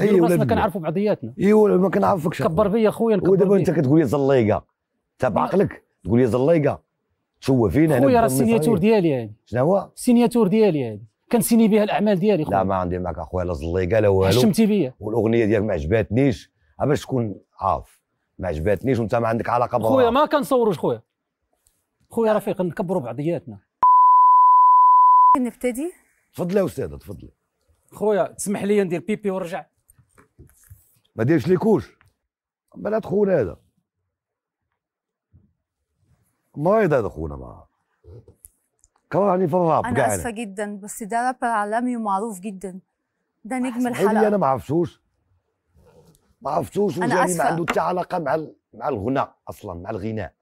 ايوه ما كنعرفوا بعضياتنا ايوه ما كنعرفكش كبر بيا خويا ودابا انت كتقول لي زليقه انت بعقلك تقول لي زليقه شو فينا خويا راه السينياتور ديالي هذه يعني. شنو هو السينياتور ديالي هذه يعني. كنسيني بها الاعمال ديالي خويا لا ما عندي معك اخويا لا زليقه لا والو حشمتي بيا والاغنيه ديالك ما عجباتنيش باش تكون عارف ما عجباتنيش وانت ما عندك علاقه بها خويا ما كنصوروش خويا خويا رفيق نكبروا بعضياتنا نبتدي تفضلي يا استاذه تفضلي خويا تسمح لي ندير بيبي ونرجع ما ديرش كوش بلاد خونا هذا مريض هذا خونا معاه كرهني في الراب انا اسفه جدا بس ده رابر عالمي ومعروف جدا ده نجم الحلقه انا ما عرفتوش ما عرفتوش وجاني ما عنده حتى علاقه مع مع الغناء اصلا مع الغناء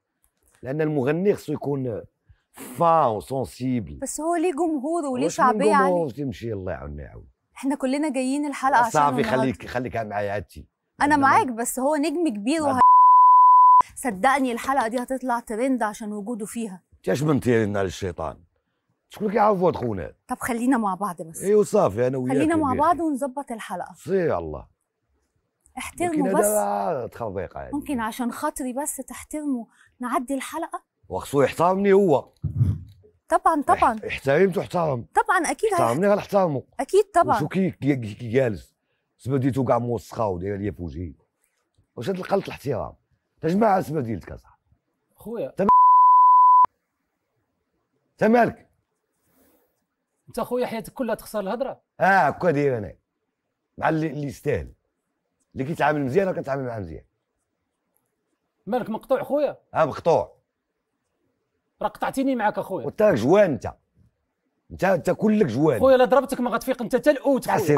لان المغني خصو يكون فان وسونسيبل بس هو ليه جمهور وليه شعبيه جمهور تمشي الله يعاون يعاون احنا كلنا جايين الحلقه عشان صعب خليك خليك معايا عادي انا يعني معاك بس هو نجم كبير وه... صدقني الحلقه دي هتطلع ترند عشان وجوده فيها تيش من تيرنا للشيطان شكون كيعرفوا يعوض خونا طب خلينا مع بعض بس ايوه صافي انا وياك خلينا مع بعض ونظبط الحلقه صي الله احترمه بس ممكن عشان خاطري بس تحترمه نعدي الحلقه وخصو يحترمني هو طبعا طبعا احترمته تحترم طبعا اكيد احترمني غنحترمو اكيد طبعا شو كي جالس سما ديتو كاع موسخه ودايره ليا في وجهي واش هاد القلط الاحترام تجمع جماعه سما اصاحبي خويا انت انت مالك انت خويا حياتك كلها تخسر الهضره اه هكا داير انا مع اللي اللي يستاهل اللي كيتعامل مزيان راه كنتعامل معاه مزيان مالك مقطوع خويا اه مقطوع راه قطعتيني معاك اخويا وانت جوان انت انت انت كلك جوان خويا لا ضربتك ما غتفيق انت حتى الاوت خويا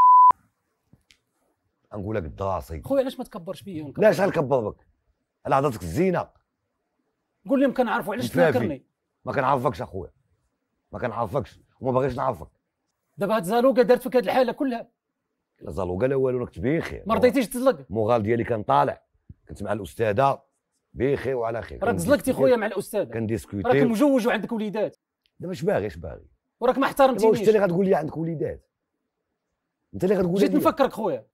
نقول لك الداصي خويا علاش ما تكبرش بيا علاش غنكبر بك على هضرتك الزينه قول لهم كنعرفوا علاش تنكرني ما كنعرفكش اخويا ما كنعرفكش وما باغيش نعرفك دابا هاد الزالوكه دارت فيك هاد الحاله كلها لا زالوكه لا والو راك تبين خير ما رضيتيش تطلق المغال ديالي كان طالع كنت مع الاستاذه بخير وعلى خير راك زلقتي خويا مع الاستاذ كنديسكوتي راك مجوج وعندك وليدات دابا اش باغي اش باغي وراك ما احترمتينيش انت اللي غتقول لي عندك وليدات انت اللي غتقول لي جيت نفكرك خويا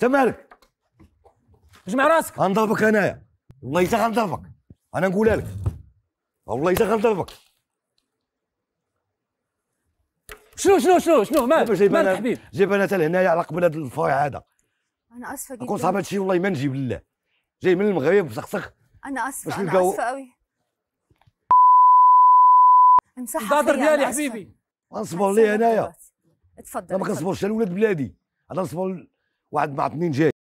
تمام جمع راسك غنضربك انايا والله حتى غنضربك انا نقولها لك والله حتى غنضربك شنو شنو شنو شنو ما جيب انا جيب انا حتى لهنايا على قبل هذا الفرع هذا انا اسفه جدا كون صعب هادشي والله ما نجيب لله جاي من المغرب مسخسخ انا اسفه انا اسفه قوي امسحها الضادر ديالي حبيبي غنصبر ليه انايا تفضل ما كنصبرش على ولاد بلادي انا نصبر واحد مع اثنين جاي